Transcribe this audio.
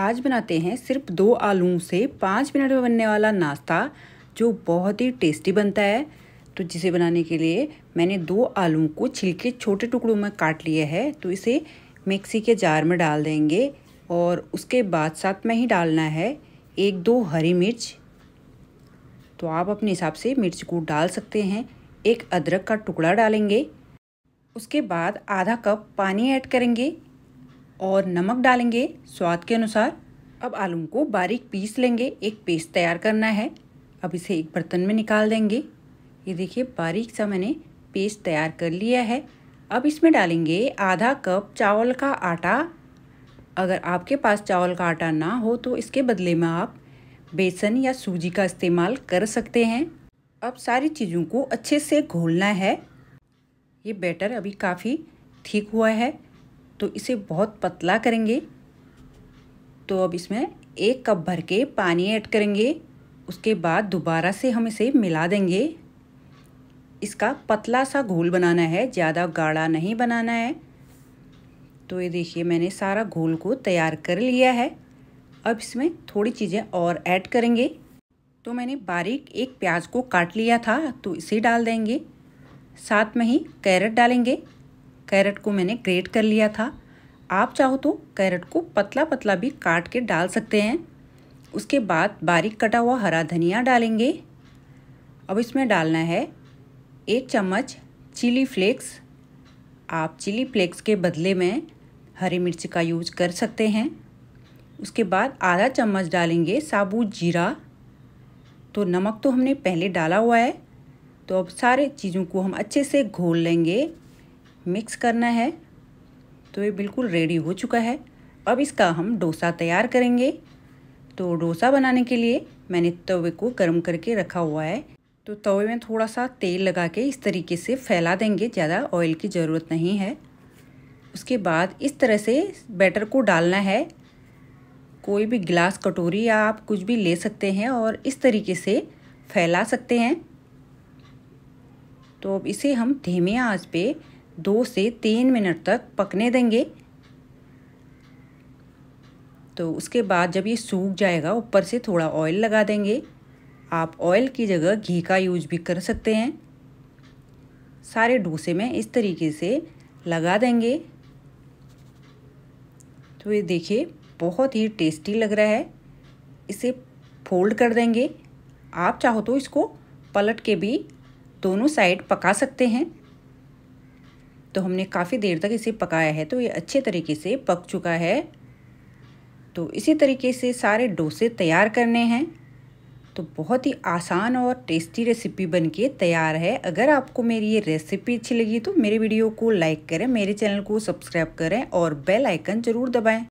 आज बनाते हैं सिर्फ दो आलू से पाँच मिनट में बनने वाला नाश्ता जो बहुत ही टेस्टी बनता है तो जिसे बनाने के लिए मैंने दो आलू को छिलके छोटे टुकड़ों में काट लिए है तो इसे मिक्सी के जार में डाल देंगे और उसके बाद साथ में ही डालना है एक दो हरी मिर्च तो आप अपने हिसाब से मिर्च को डाल सकते हैं एक अदरक का टुकड़ा डालेंगे उसके बाद आधा कप पानी ऐड करेंगे और नमक डालेंगे स्वाद के अनुसार अब आलू को बारीक पीस लेंगे एक पेस्ट तैयार करना है अब इसे एक बर्तन में निकाल देंगे ये देखिए बारीक सा मैंने पेस्ट तैयार कर लिया है अब इसमें डालेंगे आधा कप चावल का आटा अगर आपके पास चावल का आटा ना हो तो इसके बदले में आप बेसन या सूजी का इस्तेमाल कर सकते हैं अब सारी चीज़ों को अच्छे से घोलना है ये बैटर अभी काफ़ी ठीक हुआ है तो इसे बहुत पतला करेंगे तो अब इसमें एक कप भर के पानी ऐड करेंगे उसके बाद दोबारा से हम इसे मिला देंगे इसका पतला सा घोल बनाना है ज़्यादा गाढ़ा नहीं बनाना है तो ये देखिए मैंने सारा घोल को तैयार कर लिया है अब इसमें थोड़ी चीज़ें और ऐड करेंगे तो मैंने बारीक एक प्याज को काट लिया था तो इसे डाल देंगे साथ में ही कैरेट डालेंगे कैरेट को मैंने ग्रेट कर लिया था आप चाहो तो कैरेट को पतला पतला भी काट के डाल सकते हैं उसके बाद बारीक कटा हुआ हरा धनिया डालेंगे अब इसमें डालना है एक चम्मच चिली फ्लेक्स आप चिली फ्लेक्स के बदले में हरी मिर्च का यूज कर सकते हैं उसके बाद आधा चम्मच डालेंगे साबुत जीरा तो नमक तो हमने पहले डाला हुआ है तो अब सारे चीज़ों को हम अच्छे से घोल लेंगे मिक्स करना है तो ये बिल्कुल रेडी हो चुका है अब इसका हम डोसा तैयार करेंगे तो डोसा बनाने के लिए मैंने तवे को गर्म करके रखा हुआ है तो तवे में थोड़ा सा तेल लगा के इस तरीके से फैला देंगे ज़्यादा ऑयल की ज़रूरत नहीं है उसके बाद इस तरह से बैटर को डालना है कोई भी गिलास कटोरी या आप कुछ भी ले सकते हैं और इस तरीके से फैला सकते हैं तो अब इसे हम धीमे आंच पे दो से तीन मिनट तक पकने देंगे तो उसके बाद जब ये सूख जाएगा ऊपर से थोड़ा ऑयल लगा देंगे आप ऑयल की जगह घी का यूज भी कर सकते हैं सारे डोसे में इस तरीके से लगा देंगे तो ये देखिए बहुत ही टेस्टी लग रहा है इसे फोल्ड कर देंगे आप चाहो तो इसको पलट के भी दोनों साइड पका सकते हैं तो हमने काफ़ी देर तक इसे पकाया है तो ये अच्छे तरीके से पक चुका है तो इसी तरीके से सारे डोसे तैयार करने हैं तो बहुत ही आसान और टेस्टी रेसिपी बनके तैयार है अगर आपको मेरी ये रेसिपी अच्छी लगी तो मेरे वीडियो को लाइक करें मेरे चैनल को सब्सक्राइब करें और बेल आइकन ज़रूर दबाएं